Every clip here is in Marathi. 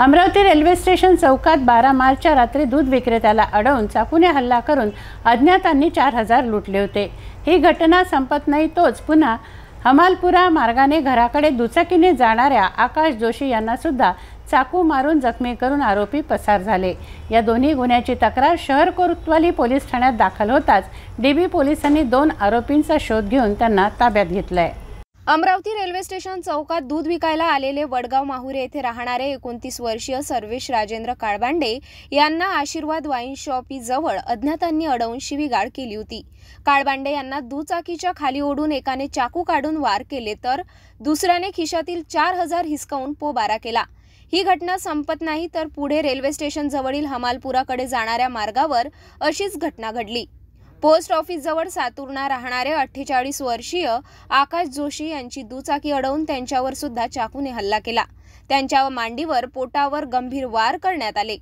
अमरावती रेल्वे स्टेशन चौकात बारा मार्चच्या रात्री दूध विक्रेत्याला अडवून चाकूने हल्ला करून अज्ञातांनी चार हजार लुटले होते ही घटना संपत नाही तोच पुन्हा हमालपुरा मार्गाने घराकडे दुचाकीने जाणाऱ्या आकाश जोशी यांना सुद्धा चाकू मारून जखमी करून आरोपी पसार झाले या दोन्ही गुन्ह्याची तक्रार शहर कोतवाली पोलीस ठाण्यात दाखल होताच डीबी पोलिसांनी दोन आरोपींचा शोध घेऊन त्यांना ताब्यात घेतलं आहे अमरावती रेल्वे स्टेशन चौकात दूध विकायला आलेले वडगाव माहुरे येथे राहणारे एकोणतीस वर्षीय सर्वेश राजेंद्र काळबांडे यांना आशीर्वाद वाईन शॉपीजवळ अज्ञातांनी अडवून शिवीगाळ केली होती काळबांडे यांना दुचाकीच्या खाली ओढून एकाने चाकू काढून वार केले तर दुसऱ्याने खिशातील चार हजार हिसकावून पोबारा केला ही घटना संपत नाही तर पुढे रेल्वे स्टेशनजवळील हमालपुराकडे जाणाऱ्या मार्गावर अशीच घटना घडली पोस्ट ऑफिसजवळ सातूरना राहणारे अठ्ठेचाळीस वर्षीय आकाश जोशी यांची दुचाकी अडवून त्यांच्यावर सुद्धा चाकूने हल्ला केला त्यांच्या मांडीवर पोटावर गंभीर वार करण्यात आले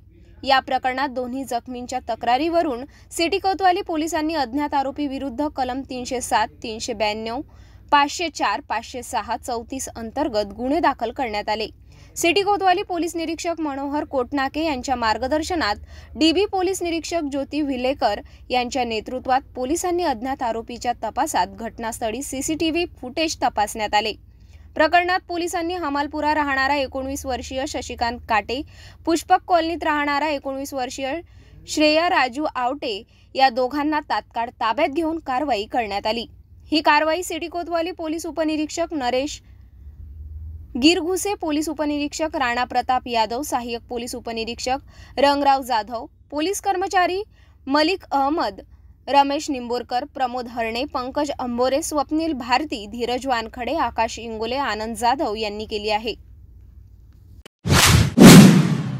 या प्रकरणात दोन्ही जखमींच्या तक्रारीवरून सिटी कोतवाली पोलिसांनी अज्ञात आरोपी विरुद्ध कलम तीनशे सात तीनशे ब्याण्णव पाचशे चार पाचशे सहा चौतीस अंतर्गत गुन्हे दाखल करण्यात आले सिटी कोतवाली पोलीस निरीक्षक मनोहर कोटनाके यांच्या मार्गदर्शनात डीबी पोलीस निरीक्षक ज्योती विलेकर यांच्या नेतृत्वात पोलिसांनी अज्ञात आरोपीच्या तपासात घटनास्थळी सीसीटीव्ही फुटेज तपासण्यात आले प्रकरणात पोलिसांनी हमालपुरा राहणारा एकोणवीस वर्षीय शशिकांत काटे पुष्पक कॉलनीत राहणारा एकोणवीस वर्षीय श्रेया राजू आवटे या दोघांना तात्काळ ताब्यात घेऊन कारवाई करण्यात आली ही कारवाई सिटी कोतवाली पोलीस उपनिरीक्षक नरेश गिरघुसे पोलीस उपनिरीक्षक राणा प्रताप यादव सहाय्यक पोलीस उपनिरीक्षक रंगराव जाधव पोलीस कर्मचारी मलिक अहमद रमेश निंबोरकर प्रमोद हरणे पंकज अंबोरे स्वप्नील भारती धीरज वानखडे आकाश इंगोले आनंद जाधव यांनी केली आहे